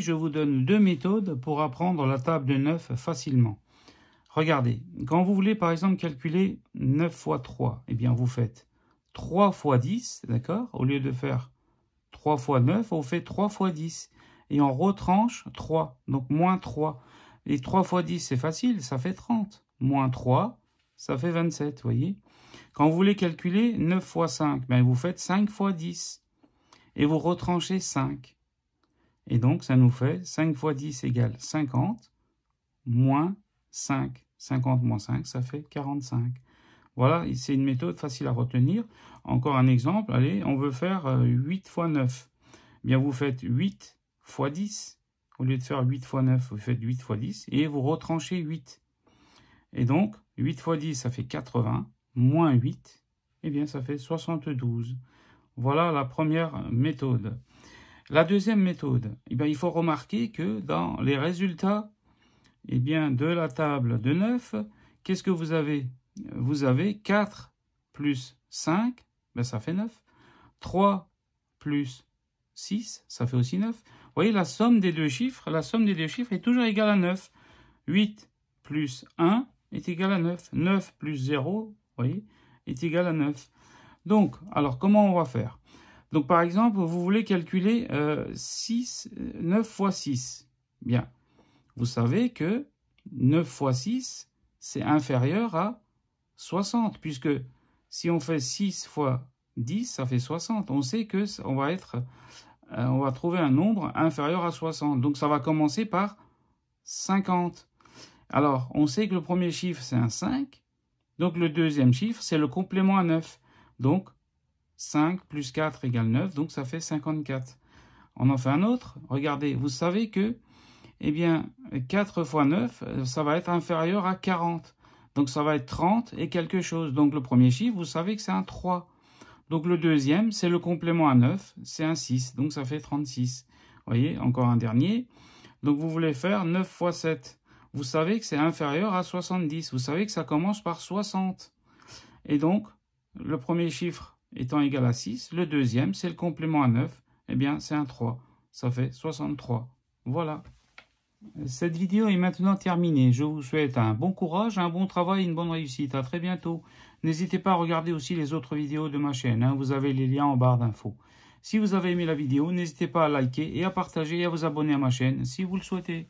je vous donne deux méthodes pour apprendre la table de 9 facilement. Regardez, quand vous voulez par exemple calculer 9 fois 3, eh bien vous faites 3 fois 10, d'accord Au lieu de faire 3 fois 9, on fait 3 fois 10. Et on retranche 3, donc moins 3. Et 3 fois 10, c'est facile, ça fait 30. Moins 3, ça fait 27, vous voyez Quand vous voulez calculer 9 fois 5, ben vous faites 5 fois 10. Et vous retranchez 5. Et donc, ça nous fait 5 fois 10 égale 50, moins 5. 50 moins 5, ça fait 45. Voilà, c'est une méthode facile à retenir. Encore un exemple, allez, on veut faire 8 euh, fois 9. Eh bien, vous faites 8 fois 10. Au lieu de faire 8 fois 9, vous faites 8 fois 10 et vous retranchez 8. Et donc, 8 fois 10, ça fait 80, moins 8, eh bien, ça fait 72. Voilà la première méthode. La deuxième méthode, eh il faut remarquer que dans les résultats eh de la table de 9, qu'est-ce que vous avez Vous avez 4 plus 5, ben, ça fait 9. 3 plus 6, ça fait aussi 9. Vous voyez, la somme des deux chiffres, la somme des deux chiffres est toujours égale à 9. 8 plus 1 est égal à 9. 9 plus 0, vous voyez, est égal à 9. Donc, alors comment on va faire donc par exemple, vous voulez calculer 9 euh, euh, fois 6. Bien, vous savez que 9 fois 6, c'est inférieur à 60, puisque si on fait 6 fois 10, ça fait 60. On sait que on va être, euh, on va trouver un nombre inférieur à 60. Donc ça va commencer par 50. Alors, on sait que le premier chiffre, c'est un 5. Donc le deuxième chiffre, c'est le complément à 9. Donc 5 plus 4 égale 9, donc ça fait 54. On en fait un autre. Regardez, vous savez que eh bien, 4 fois 9, euh, ça va être inférieur à 40. Donc ça va être 30 et quelque chose. Donc le premier chiffre, vous savez que c'est un 3. Donc le deuxième, c'est le complément à 9, c'est un 6. Donc ça fait 36. Vous voyez, encore un dernier. Donc vous voulez faire 9 fois 7. Vous savez que c'est inférieur à 70. Vous savez que ça commence par 60. Et donc, le premier chiffre, étant égal à 6. Le deuxième, c'est le complément à 9. et eh bien, c'est un 3. Ça fait 63. Voilà. Cette vidéo est maintenant terminée. Je vous souhaite un bon courage, un bon travail, une bonne réussite. À très bientôt. N'hésitez pas à regarder aussi les autres vidéos de ma chaîne. Hein. Vous avez les liens en barre d'infos. Si vous avez aimé la vidéo, n'hésitez pas à liker et à partager et à vous abonner à ma chaîne si vous le souhaitez.